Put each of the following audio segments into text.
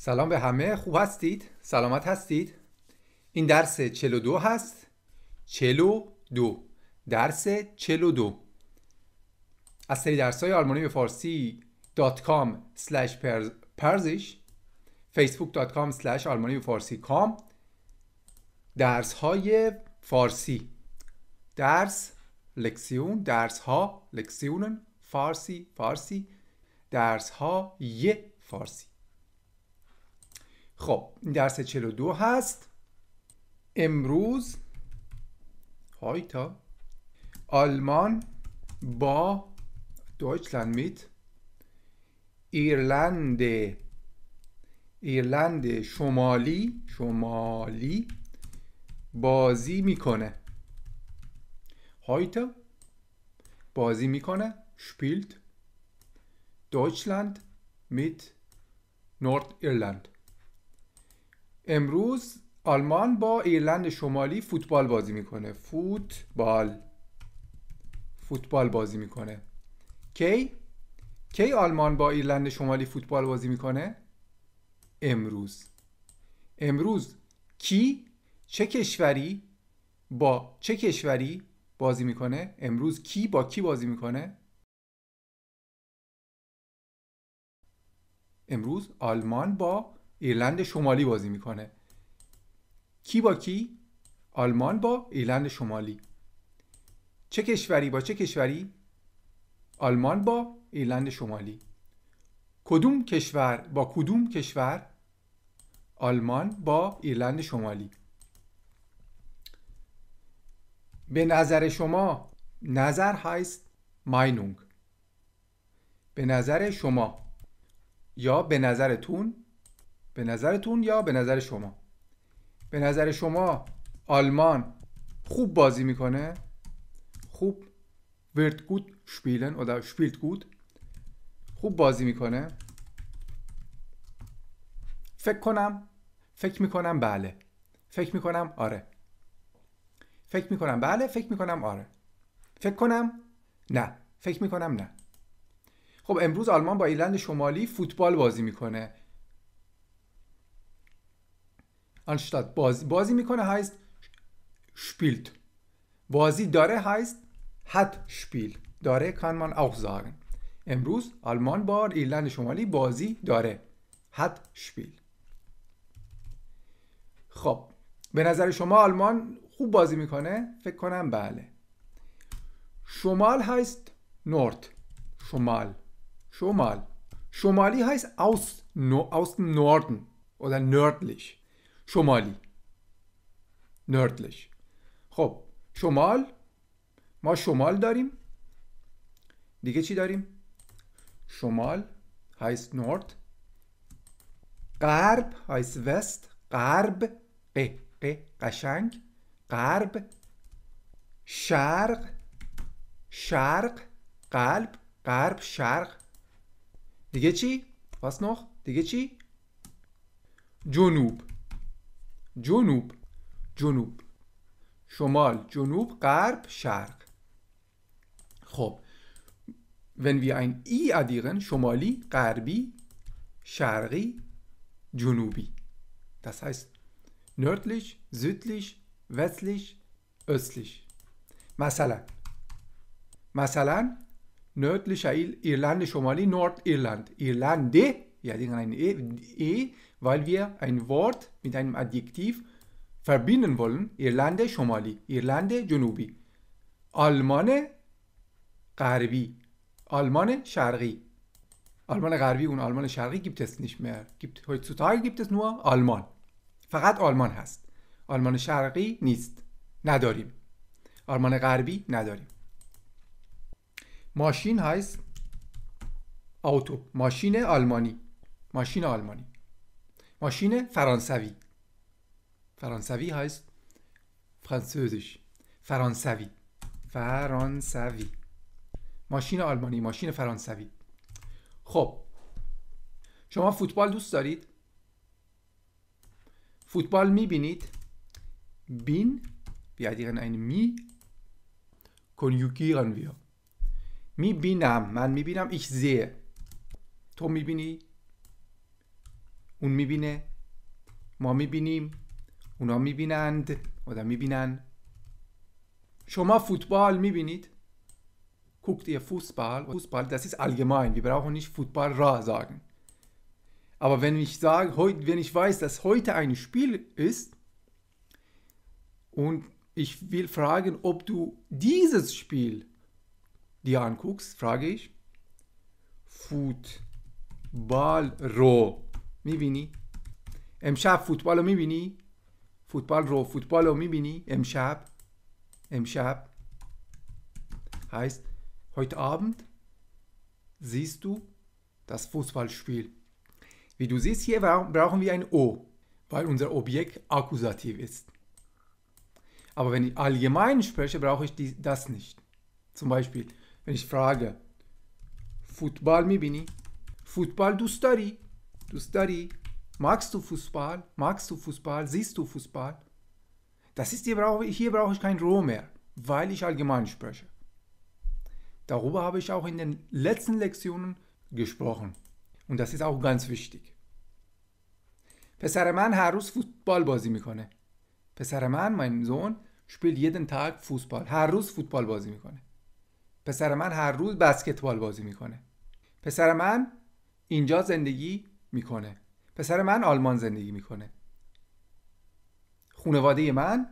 سلام به همه خوب هستید؟ سلامت هستید؟ این درس 42 هست 42 درس 42 از سری درس های آلمانی به فارسی .com فیسبوک دات facebook.com آلمانی به فارسی کام درس های فارسی درس لکسیون درس ها لکسیون فارسی فارسی درس های فارسی خب این درس 42 هست امروز هایتا آلمان با دویچلند میت ایرلند ایرلند شمالی شمالی بازی میکنه هایتا بازی میکنه شپیلت دویچلند میت mit ایرلند امروز آلمان با ایرلند شمالی فوتبال بازی میکنه فوتبال فوتبال بازی میکنه کی کی آلمان با ایرلند شمالی فوتبال بازی میکنه امروز امروز کی چه کشوری با چه کشوری بازی میکنه امروز کی با کی بازی میکنه امروز آلمان با ایرلند شمالی بازی میکنه کی با کی آلمان با ایرلند شمالی چه کشوری با چه کشوری آلمان با ایرلند شمالی کدوم کشور با کدوم کشور آلمان با ایرلند شمالی به نظر شما نظر هایست ماینونگ به نظر شما یا به نظرتون به نظرتون یا به نظر شما به نظر شما آلمان خوب بازی میکنه خوب ورد گود شپیلن oder spielt گود خوب بازی میکنه فکر کنم فکر میکنم بله فکر میکنم آره فکر میکنم بله فکر میکنم آره فکر کنم نه فکر میکنم نه خب امروز آلمان با ایرلند شمالی فوتبال بازی میکنه anstatt بازی بازی میکنه هست spielt بازی داره هست hat spiel داره kann man auch sagen امروز آلمان بار ایرلند شمالی بازی داره hat spiel خب به نظر شما آلمان خوب بازی میکنه فکر کنم بله شمال هست نورد شمال شمال شمالی هست aus, no, aus Norden شمالی نردلش خب شمال ما شمال داریم دیگه چی داریم شمال هایس نورد غرب هایس وست غرب ق ق قشنگ غرب شرق شرق قلب غرب شرق دیگه چی؟ واس نخ؟ دیگه چی؟ جنوب جنوب جنوب شمال جنوب غرب شرق خب wenn wir ein ای addieren شمالی غربی شرقی جنوبی das heißt nördlich südlich westlich östlich مثلا مثلا nördlich ایرلند شمالی نورد ایرلند ایرلند یعنی این ای weil wir ein Wort mit einem Adjektiv verbinden wollen. ایرلند شمالی، ایرلند جنوبی، آلمان غربی، آلمان شرقی. آلمان غربی اون آلمان شرقی gibt es nicht mehr. Gibt آلمان. فقط آلمان هست. آلمان شرقی نیست. نداریم. آلمان غربی نداریم. ماشین هست. آوتو ماشین آلمانی ماشین آلمانی ماشین فرانسوی فرانسوی هست فرانسوزش فرانسوی فرانسوی ماشین آلمانی ماشین فرانسوی خب شما فوتبال دوست دارید فوتبال میبینید بین بیادیرن این می کنیوگیرن می میبینم من میبینم ایش زیه تو میبینی und میبینه ما میبینیم اونا میبینند oder میبینن شما فوتبال میبینید guckt ihr Fußball Fußball das ist allgemein wir brauchen nicht Fußball ra sagen aber wenn ich sage heute wenn ich weiß dass heute ein Spiel ist und ich will fragen ob du dieses Spiel dir anguckst frage ich Football Ro میبینی امشب فوتبال رو میبینی فوتبال رو فوتبال رو میبینی امشب امشب heißt heute Abend siehst du das Fußballspiel. Wie du siehst, hier brauchen wir ein O, weil unser Objekt Akkusativ ist. Aber wenn ich allgemein spreche, brauche ich die, das nicht. Zum Beispiel, wenn ich frage, Football mi bini? Football du study? to study. Magst du Fußball? Magst du Fußball? Siehst du Fußball? Das ist hier brauche ich, hier brauche ich kein Roh mehr, weil ich allgemein spreche. Darüber habe ich auch in den letzten Lektionen gesprochen. Und das ist auch ganz wichtig. Pesareman Harus هر روز Pesareman, mein Sohn spielt jeden Tag Fußball. Harus روز فوتبال Pesareman Harus پسر من Pesareman, روز بسکتبال میکنه پسر من آلمان زندگی میکنه خونواده من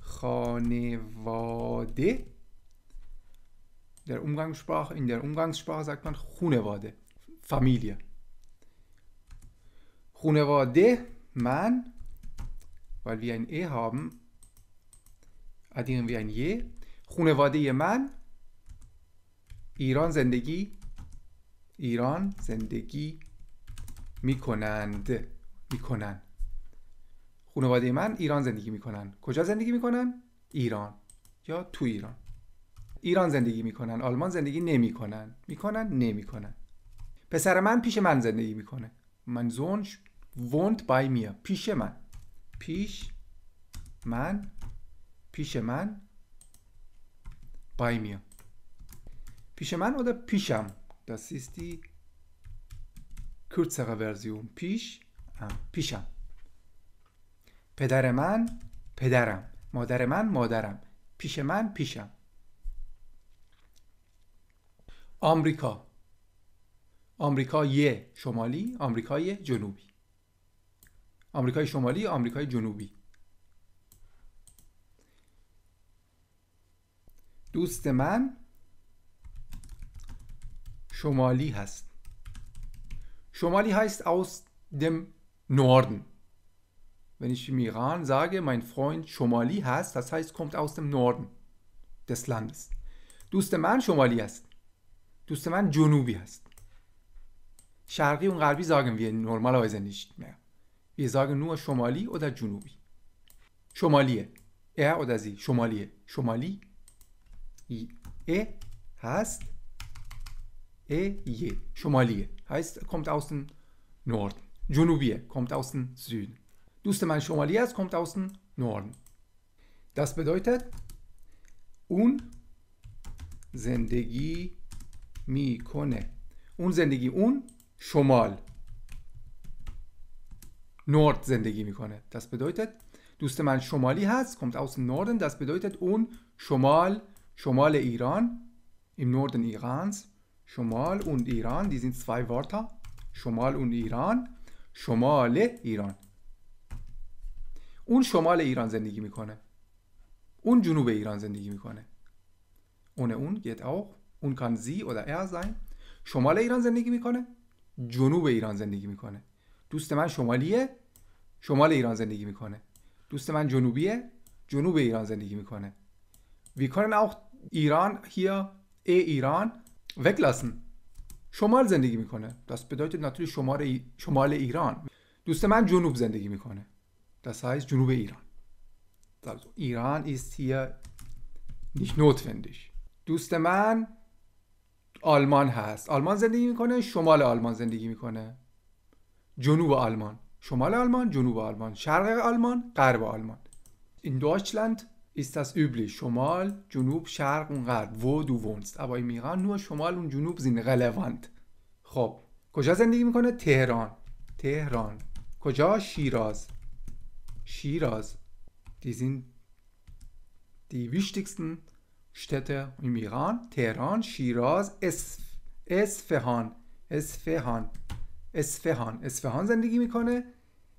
خانواده در Umgangssprache, در der Umgangssprache sagt man خونواده Familie خونواده من weil وی ein E haben خونواده من ایران زندگی ایران زندگی میکنند میکنن خانواده من ایران زندگی میکنن کجا زندگی میکنن ایران یا تو ایران ایران زندگی میکنن آلمان زندگی نمیکنن میکنن نمیکنن پسر من پیش من زندگی میکنه من زونش وونت بای میا پیش من پیش من پیش من بای میا پیش من و پیشم داسیستی کورتسر پیش پیشم پدر من پدرم مادر من مادرم پیش من پیشم آمریکا آمریکای شمالی آمریکای جنوبی آمریکای شمالی آمریکای جنوبی دوست من شمالی هست Shomali heißt aus dem Norden. Wenn ich im Iran sage, mein Freund Shomali heißt, das heißt, kommt aus dem Norden des Landes. دوست من شمالی است. دوست من جنوبی است. Sharqi und Garbi sagen wir normalerweise nicht mehr. Wir sagen nur Shomali oder Junubi. Shomali. Er oder sie. Shomali. Shomali. I. E. Hast. Eye, Schomaliye, heißt, kommt aus dem Norden. Junubie kommt aus dem Süden. دوست من kommt aus dem Norden. Das bedeutet, un زندگی میکنه. Un, زندگی اون شمال. Nord زندگی میکنه. Das bedeutet, دوست من kommt aus dem Norden. Das bedeutet, Un, شمال شمال Iran, im Norden Irans شمال اون ایران دیزین 2 وارتا شمال اون ایران، شمال ایران اون شمال ایران زندگی میکنه اون جنوب ایران زندگی میکنه اون اون گت او اون کان sie er شمال ایران زندگی میکنه جنوب ایران زندگی میکنه دوست من شمالیه شمال ایران زندگی میکنه دوست من جنوبیه جنوب ایران زندگی میکنه وی ایران هیا، ای ایران weglassen شمال زندگی میکنه das bedeutet natürlich شمال شمال ایران دوست من جنوب زندگی میکنه das heißt جنوب ایران also ایران ist hier nicht notwendig دوست من آلمان هست آلمان زندگی میکنه شمال آلمان زندگی میکنه جنوب آلمان شمال آلمان جنوب آلمان شرق آلمان غرب آلمان in Deutschland ist das üblich شمال جنوب شرق اون غرب و دو وونست ابای میگن نو شمال اون جنوب زین relevant. خب کجا زندگی میکنه تهران تهران کجا شیراز شیراز دیزین دی شتته شتت میگن تهران شیراز اسفهان اسفهان اسفهان اسفهان زندگی میکنه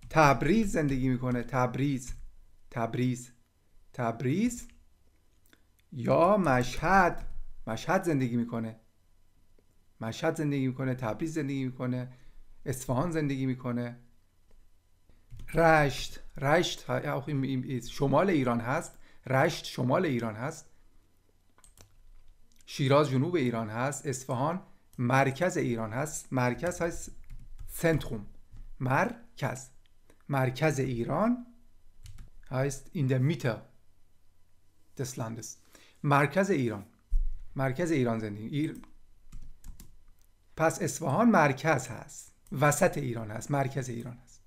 تبریز زندگی میکنه تبریز تبریز تبریز یا مشهد مشهد زندگی میکنه مشهد زندگی میکنه تبریز زندگی میکنه اصفهان زندگی میکنه رشت رشت شمال ایران هست رشت شمال ایران هست شیراز جنوب ایران هست اصفهان مرکز ایران هست مرکز هست سنتروم مرکز مرکز ایران هست این در میتر des است مرکز ایران مرکز ایران زندگی ایر... پس اصفهان مرکز هست وسط ایران هست مرکز ایران هست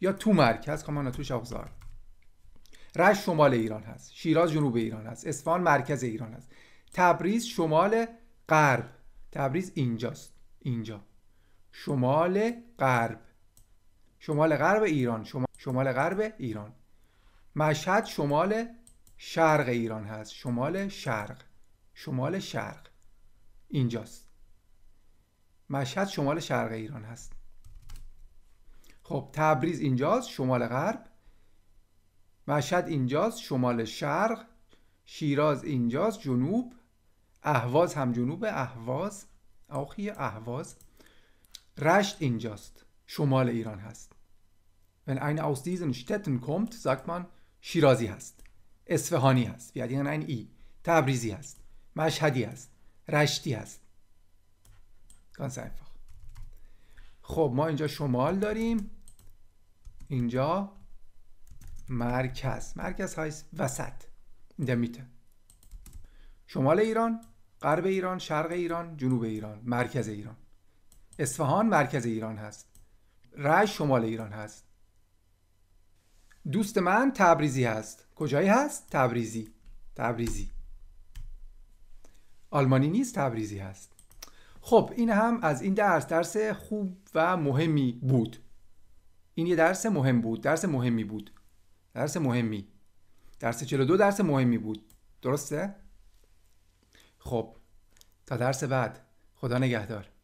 یا تو مرکز کامانا تو شاخزار رشت شمال ایران هست شیراز جنوب ایران هست اصفهان مرکز ایران هست تبریز شمال غرب تبریز اینجاست اینجا شمال غرب شمال غرب ایران شمال غرب ایران مشهد شمال شرق ایران هست شمال شرق شمال شرق اینجاست مشهد شمال شرق ایران هست خب تبریز اینجاست شمال غرب مشهد اینجاست شمال شرق شیراز اینجاست جنوب اهواز هم جنوب اهواز آخی اهواز رشت اینجاست شمال ایران هست Wenn این aus diesen Städten kommt, sagt man شیرازی هست اصفهانی است. یعنی این ای تبریزی است مشهدی است رشتی هست خب ما اینجا شمال داریم اینجا مرکز مرکز های وسط اینجا میته شمال ایران غرب ایران شرق ایران جنوب ایران مرکز ایران اصفهان مرکز ایران هست رشت شمال ایران هست دوست من تبریزی هست کجایی هست؟ تبریزی تبریزی آلمانی نیست تبریزی هست خب این هم از این درس درس خوب و مهمی بود این یه درس مهم بود درس مهمی بود درس مهمی درس 42 درس مهمی بود درسته؟ خب تا درس بعد خدا نگهدار